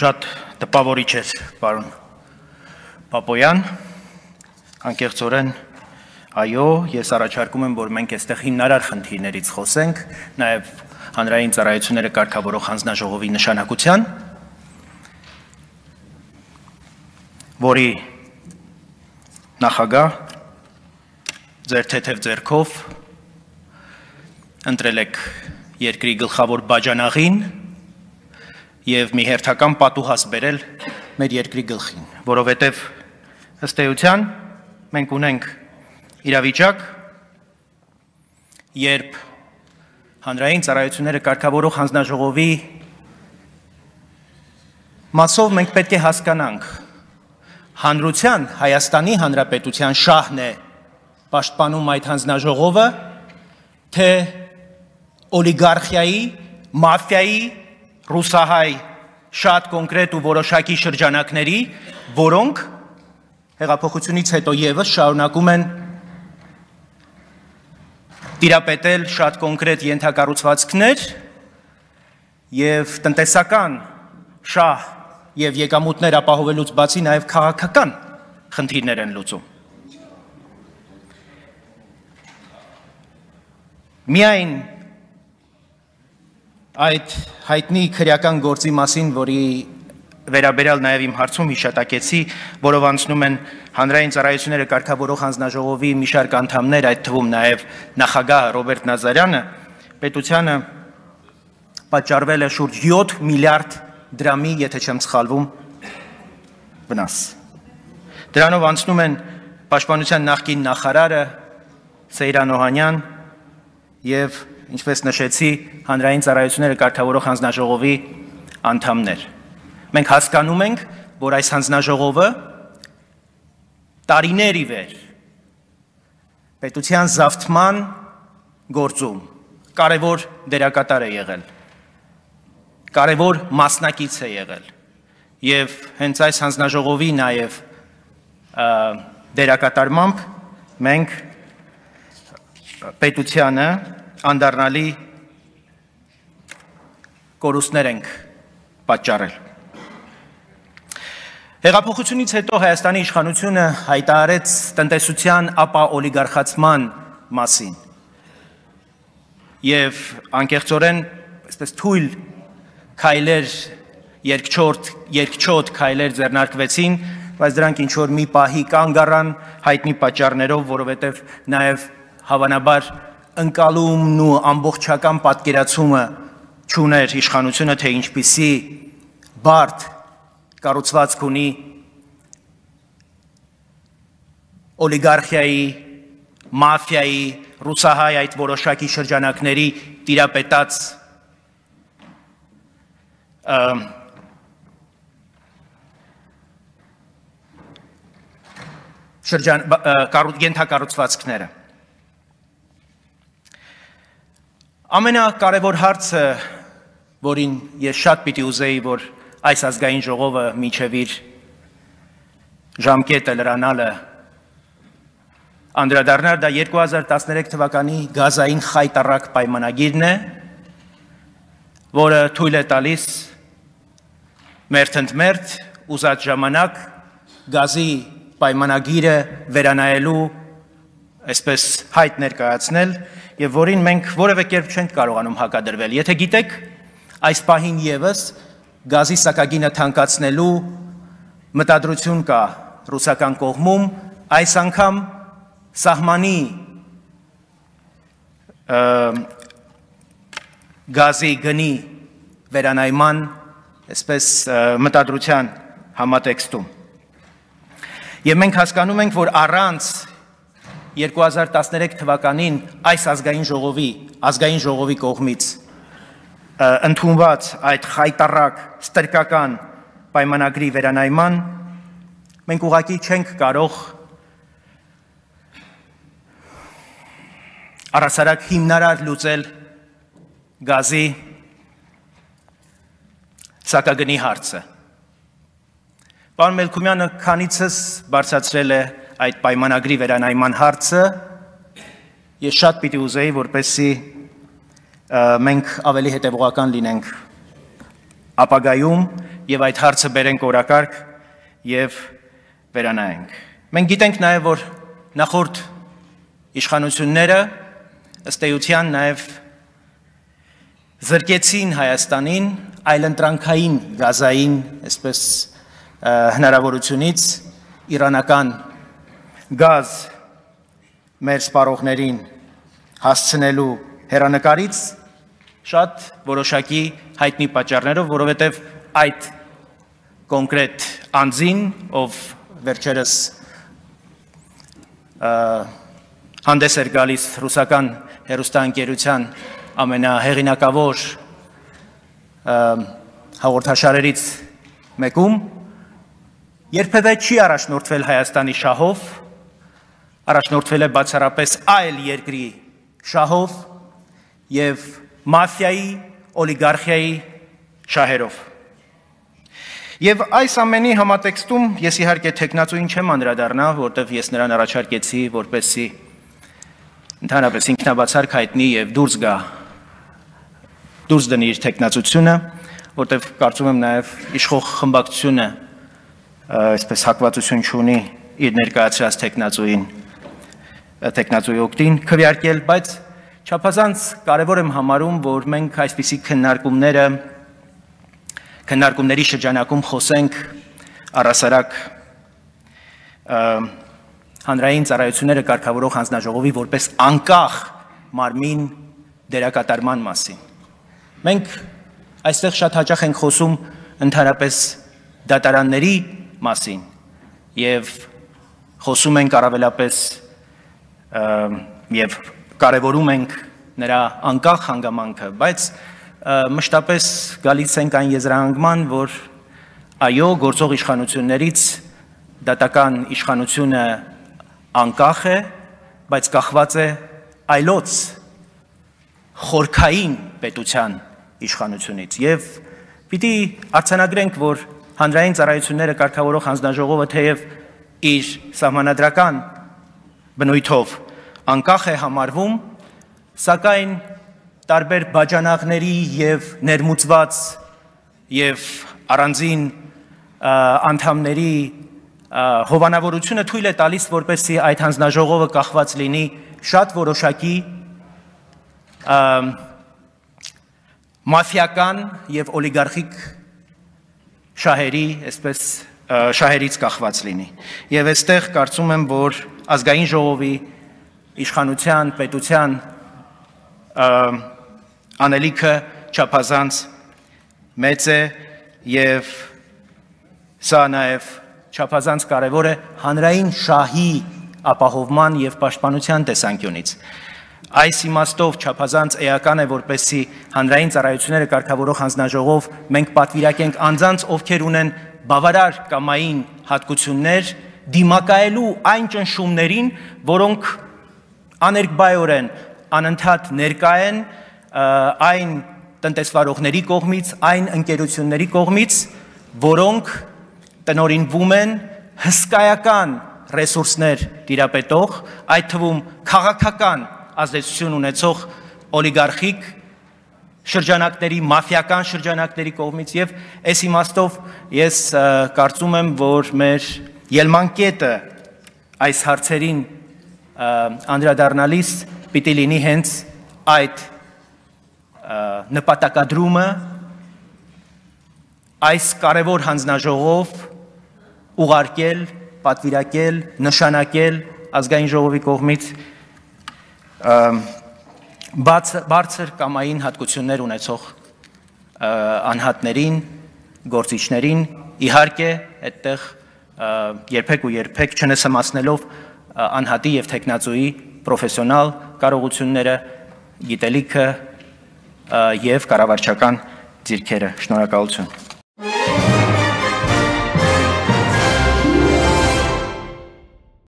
շատ տպավորիչ էր, պարոն Պապոյան, անկեղծորեն այո, ես առաջարկում եմ, որ մենք այստեղ հիմնարար խնդիրներից խոսենք, նաև հանրային ծառայությունները կարգավորող հանձնաժողովի նշանակության, որի նախագահ ձեր թեթև ձեռքով ընտրել եք երկրի գլխավոր բաժանաղին եւ մի հերթական պատուհաս բերել մեր երկրի գլխին, որովհետեւ ըստ էության մենք ունենք իրավիճակ, երբ հանրային ծառայությունները կարգավորող հանձնաժողովի մասով մենք պետք է հասկանանք հանրության Հայաստանի Հանրապետության շահն է պաշտպանում այդ հանձնաժողովը թե օլիգարխիայի, մաֆիայի ռուսահայ շատ կոնկրետ ու որոշակի շրջանակների, որոնք հեղափոխությունից հետո եւս շարունակում են տիրապետել շատ կոնկրետ ենթակառուցվածքներ եւ տնտեսական շահ եւ եկամուտներ ապահովելուց բացի նաեւ քաղաքական խնդիրներ են լուծում։ Միայն այդ հայտնի քրեական գործի մասին, որի վերաբերյալ նաև իմ հարցում հիշատակեցի, որով անցնում են հանրային ծառայությունները կարգավորող հանձնաժողովի մի շարք անդամներ, այդ թվում նաև նախագահ Ռոբերտ Նազարյանը, պետությանը պատճառվել է շուրջ 7 միլիարդ դրամի, եթե չեմ սխալվում, վնաս։ Դրանով անցնում են պաշտպանության նախկին նախարարը Սեյրան Օհանյան եւ ինչպես նշեցի, հանրային ծառայությունները կարգավորող հանձնաժողովի անդամներ։ Մենք հասկանում ենք, որ այս հանձնաժողովը տարիների վեր պետության զավթման գործում կարևոր դերակատար է եղել, կարևոր մասնակից է եղել և հենց այս հանձնաժողովի նաև դերակատարմամբ մենք պետությանը անդառնալի կորուստներ ենք պատճառել։ Հեղափոխությունից հետո Հայաստանի իշխանությունը հայտարարեց տնտեսության ապա օլիգարխացման մասին։ Եվ անկեղծորեն, այսպես թույլ քայլեր, երկչորդ, երկչոտ քայլեր ձեռնարկվեցին, բայց դրանք ինչ որ մի պահի կանգ առան հայտնի պատճառներով, որովհետև նաև հավանաբար ընկալումն ու ամբողջական պատկերացումը չուներ իշխանությունը, թե ինչպիսի բարդ կառուցվածք ունի օլիգարխիայի, մաֆիայի, ռուսահայ այդ որոշակի շրջանակների տիրապետած շրջան կառուցվածքները Ամենակարևոր հարցը, որին ես շատ պիտի ուզեի, որ այս ազգային ժողովը միջև իր ժամկետը լրանալը անդրադառնար դա 2013 թվականի գազային խայտարակ պայմանագիրն է, որը թույլ է տալիս մերթընդմերթ ուզած ժամանակ գազի պայմանագիրը վերանայելու այսպես հայտ ներկայացնել եւ որին մենք որևէ կերպ չենք կարողանում հակադրվել։ Եթե գիտեք, այս պահին եւս գազի սակագինը թանկացնելու մտադրություն կա ռուսական կողմում, այս անգամ սահմանի գազի գնի վերանայման այսպես մտադրության համատեքստում։ Եվ մենք հասկանում ենք, որ առանց 2013 թվականին այս ազգային ժողովի, ազգային ժողովի կողմից ընդունված այդ խայտարակ ստրկական պայմանագրի վերանայման մենք ուղակի չենք կարող առասարակ հիմնարար լուծել գազի սակագնի հարցը։ Պարոն Մելքումյանը քանիցս բարձացրել է այդ պայմանագրի վերանայման հարցը, ես շատ պիտի ուզեի, որպեսի մենք ավելի հետևողական լինենք ապագայում և այդ հարցը բերենք որակարգ և վերանայենք։ Մենք գիտենք նաև, որ նախորդ իշխանությունները ըստ էության նաև զրկեցին Հայաստանին այլ ընտրանքային գազային, այսպես հնարավորությունից իրանական գազ մեր սպարողներին հասցնելու հերանեկարից շատ որոշակի հայտնի պատճառներով, որովհետև այդ կոնկրետ անձին, ով վերջերս հանդես էր գալիս ռուսական հերոստանգերության ամենահեղինակավոր հաղորդաշարերից մեկում երբևէ չի առաջնորդվել Հայաստանի շահով առաջնորդվել է բացառապես այլ երկրի շահով եւ մաֆիայի, օլիգարխիայի շահերով։ Եվ այս ամենի համատեքստում ես իհարկե տեխնացուին չեմ անդրադառնա, որտեվ ես նրան առաջարկեցի, որպեսի ընդհանրապես ինքնաբացարք հայտնի եւ դուրս գա դուրս դնի իր տեխնացությունը, որտեվ կարծում եմ նաեւ իշխող խմբակցությունը այսպես հակվածություն չունի իր ներկայացրած տեխնացուին տեխնացուի օգտին քվեարկել, բայց չափազանց կարևոր եմ համարում, որ մենք այսպիսի քննարկումները քննարկումների շրջանակում խոսենք առասարակ հանրային ծառայությունները կարգավորող հանձնաժողովի որպես անկախ մարմին դերակատարման մասին։ Մենք այստեղ շատ հաճախ ենք խոսում ընդհանրապես դատարանների մասին եւ խոսում ենք առավելապես եւ կարևորում ենք նրա անկախ հանգամանքը, բայց մշտապես գալիս ենք այն եզրահանգման, որ այո, գործող իշխանություններից դատական իշխանությունը անկախ է, բայց կախված է այլոց խորքային պետության իշխանությունից եւ պիտի արցանագրենք, որ հանրային ծառայությունները կարգավորող հանձնաժողովը թեև իր սահմանադրական բնույթով անկախ է համարվում, սակայն տարբեր բաժանախների եւ ներմուծված եւ առանձին անդամների հովանավորությունը թույլ է տալիս, որպեսզի այդ հանձնաժողովը կախված լինի շատ որոշակի մաֆիական եւ օլիգարխիկ շահերի, այսպես շահերից կախված լինի։ Եվ այստեղ կարծում եմ, որ ազգային ժողովի իշխանության, պետության անելիքը չափազանց մեծ է եւ սա նաեւ չափազանց կարեւոր է հանրային շահի ապահովման եւ պաշտպանության տեսանկյունից։ Այս իմաստով չափազանց էական է, որպեսի հանրային ծառայությունները կարգավորող հանձնաժողով մենք պատվիրակենք անձանց, ովքեր ունեն բավարար կամային հատկություններ դիմակայելու այն ճնշումներին, որոնք աներկբայորեն անընդհատ ներկա են այն տնտեսվարողների կողմից, այն ընկերությունների կողմից, որոնք տնորինվում են հսկայական ռեսուրսներ դիրապետող, այդ թվում քաղաքական ազդեցություն ունեցող օլիգարխիկ շրջանակների, մաֆիական շրջանակների կողմից եւ այս իմաստով ես կարծում եմ, որ մեր Ելման կետը այս հարցերին անդրադառնալիս պիտի լինի հենց այդ նպատակադրումը այս կարևոր հանձնաժողով ուղարկել, պատվիրակել, նշանակել ազգային ժողովի կողմից բարձր կամային հատկություններ ունեցող անհատներին, գործիչներին, իհարկե այդտեղ երբեք ու երբեք չնսմացնելով անհատի եւ տեխնազոյի պրոֆեսիոնալ կարողությունները, գիտելիքը եւ կառավարչական ձիրքերը։ Շնորհակալություն։